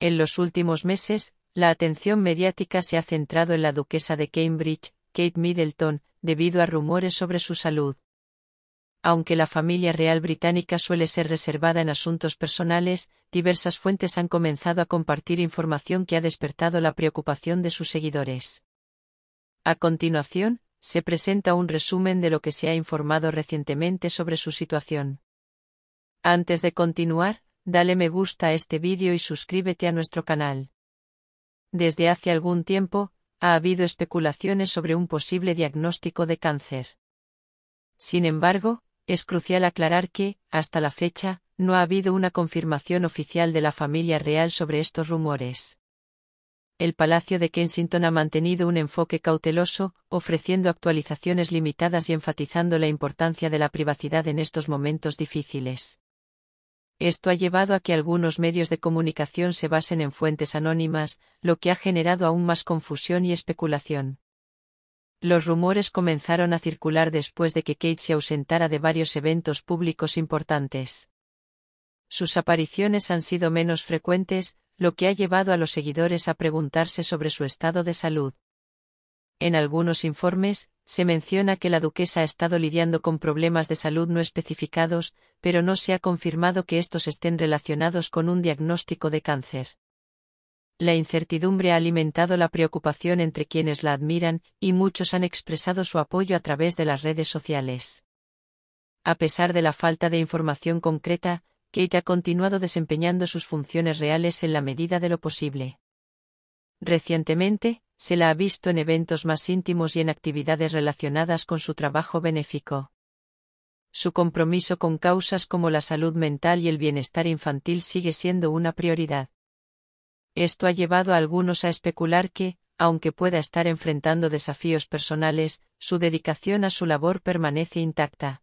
En los últimos meses, la atención mediática se ha centrado en la duquesa de Cambridge, Kate Middleton, debido a rumores sobre su salud. Aunque la familia real británica suele ser reservada en asuntos personales, diversas fuentes han comenzado a compartir información que ha despertado la preocupación de sus seguidores. A continuación, se presenta un resumen de lo que se ha informado recientemente sobre su situación. Antes de continuar, Dale me gusta a este vídeo y suscríbete a nuestro canal. Desde hace algún tiempo, ha habido especulaciones sobre un posible diagnóstico de cáncer. Sin embargo, es crucial aclarar que, hasta la fecha, no ha habido una confirmación oficial de la familia real sobre estos rumores. El Palacio de Kensington ha mantenido un enfoque cauteloso, ofreciendo actualizaciones limitadas y enfatizando la importancia de la privacidad en estos momentos difíciles. Esto ha llevado a que algunos medios de comunicación se basen en fuentes anónimas, lo que ha generado aún más confusión y especulación. Los rumores comenzaron a circular después de que Kate se ausentara de varios eventos públicos importantes. Sus apariciones han sido menos frecuentes, lo que ha llevado a los seguidores a preguntarse sobre su estado de salud. En algunos informes, se menciona que la duquesa ha estado lidiando con problemas de salud no especificados, pero no se ha confirmado que estos estén relacionados con un diagnóstico de cáncer. La incertidumbre ha alimentado la preocupación entre quienes la admiran, y muchos han expresado su apoyo a través de las redes sociales. A pesar de la falta de información concreta, Kate ha continuado desempeñando sus funciones reales en la medida de lo posible. Recientemente, se la ha visto en eventos más íntimos y en actividades relacionadas con su trabajo benéfico. Su compromiso con causas como la salud mental y el bienestar infantil sigue siendo una prioridad. Esto ha llevado a algunos a especular que, aunque pueda estar enfrentando desafíos personales, su dedicación a su labor permanece intacta.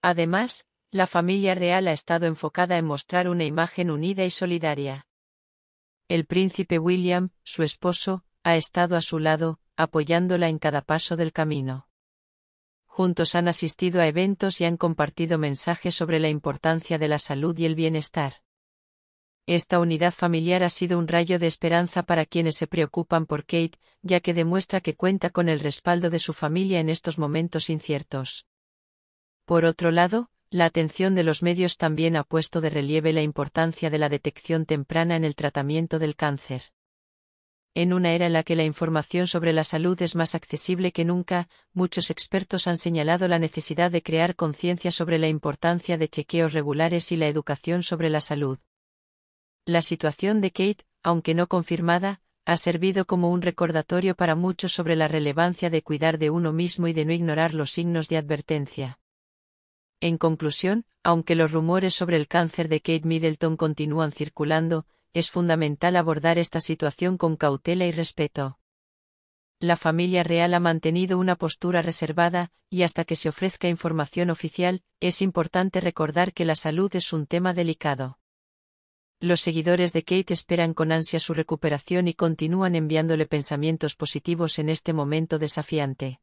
Además, la familia real ha estado enfocada en mostrar una imagen unida y solidaria. El príncipe William, su esposo, ha estado a su lado, apoyándola en cada paso del camino. Juntos han asistido a eventos y han compartido mensajes sobre la importancia de la salud y el bienestar. Esta unidad familiar ha sido un rayo de esperanza para quienes se preocupan por Kate, ya que demuestra que cuenta con el respaldo de su familia en estos momentos inciertos. Por otro lado, la atención de los medios también ha puesto de relieve la importancia de la detección temprana en el tratamiento del cáncer. En una era en la que la información sobre la salud es más accesible que nunca, muchos expertos han señalado la necesidad de crear conciencia sobre la importancia de chequeos regulares y la educación sobre la salud. La situación de Kate, aunque no confirmada, ha servido como un recordatorio para muchos sobre la relevancia de cuidar de uno mismo y de no ignorar los signos de advertencia. En conclusión, aunque los rumores sobre el cáncer de Kate Middleton continúan circulando, es fundamental abordar esta situación con cautela y respeto. La familia real ha mantenido una postura reservada, y hasta que se ofrezca información oficial, es importante recordar que la salud es un tema delicado. Los seguidores de Kate esperan con ansia su recuperación y continúan enviándole pensamientos positivos en este momento desafiante.